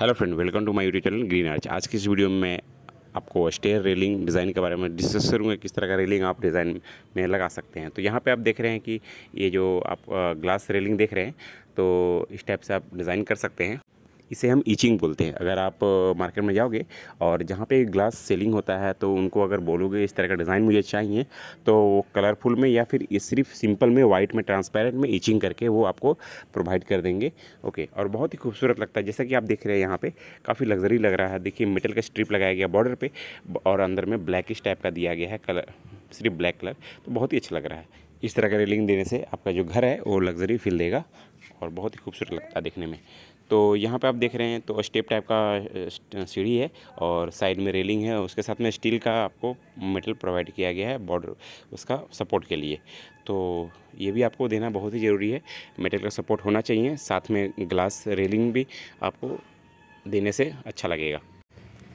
hello friend welcome to my YouTube channel green arch आज की इस वीडियो में मैं आपको स्टेयर रेलिंग डिज़ाइन के बारे में डिस्कस करूँगा किस तरह का रेलिंग आप डिज़ाइन में लगा सकते हैं तो यहाँ पे आप देख रहे हैं कि ये जो आप ग्लास रेलिंग देख रहे हैं तो इस टाइप से आप डिज़ाइन कर सकते हैं इसे हम ईचिंग बोलते हैं अगर आप मार्केट में जाओगे और जहाँ पे ग्लास सेलिंग होता है तो उनको अगर बोलोगे इस तरह का डिज़ाइन मुझे चाहिए तो कलरफुल में या फिर सिर्फ सिंपल में वाइट में ट्रांसपेरेंट में ईचिंग करके वो आपको प्रोवाइड कर देंगे ओके और बहुत ही खूबसूरत लगता है जैसा कि आप देख रहे हैं यहाँ पर काफ़ी लग्जरी लग रहा है देखिए मेटल का स्ट्रिप लगाया गया बॉर्डर पर और अंदर में ब्लैकिश टाइप का दिया गया है कलर सिर्फ ब्लैक कलर तो बहुत ही अच्छा लग रहा है इस तरह का रेलिंग देने से आपका जो घर है वो लग्जरी फील देगा और बहुत ही खूबसूरत लगता है देखने में तो यहाँ पे आप देख रहे हैं तो स्टेप टाइप का सीढ़ी है और साइड में रेलिंग है उसके साथ में स्टील का आपको मेटल प्रोवाइड किया गया है बॉर्डर उसका सपोर्ट के लिए तो ये भी आपको देना बहुत ही ज़रूरी है मेटल का सपोर्ट होना चाहिए साथ में ग्लास रेलिंग भी आपको देने से अच्छा लगेगा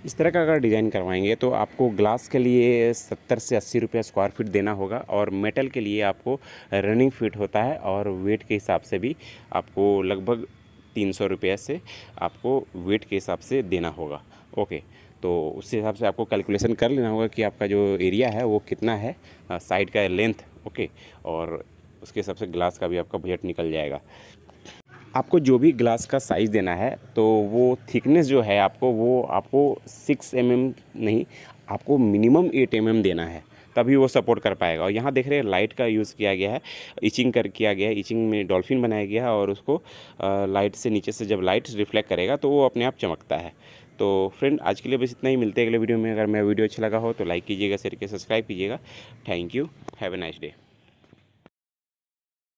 इस तरह का अगर डिज़ाइन करवाएंगे तो आपको ग्लास के लिए सत्तर से अस्सी रुपया स्क्वायर फीट देना होगा और मेटल के लिए आपको रनिंग फिट होता है और वेट के हिसाब से भी आपको लगभग तीन सौ रुपये से आपको वेट के हिसाब से देना होगा ओके तो उस हिसाब से आपको कैलकुलेशन कर लेना होगा कि आपका जो एरिया है वो कितना है साइड का लेंथ ओके और उसके हिसाब से ग्लास का भी आपका बजट निकल जाएगा आपको जो भी ग्लास का साइज़ देना है तो वो थिकनेस जो है आपको वो आपको सिक्स एम mm नहीं आपको मिनिमम एट एम mm देना है तभी वो सपोर्ट कर पाएगा और यहाँ देख रहे हैं लाइट का यूज़ किया गया है इचिंग कर किया गया है इचिंग में डॉल्फिन बनाया गया है और उसको आ, लाइट से नीचे से जब लाइट रिफ्लेक्ट करेगा तो वो अपने आप चमकता है तो फ्रेंड आज के लिए बस इतना ही मिलते हैं अगले वीडियो में अगर मेरा वीडियो अच्छा लगा हो तो लाइक कीजिएगा शेयर के सब्सक्राइब कीजिएगा thank you have a nice day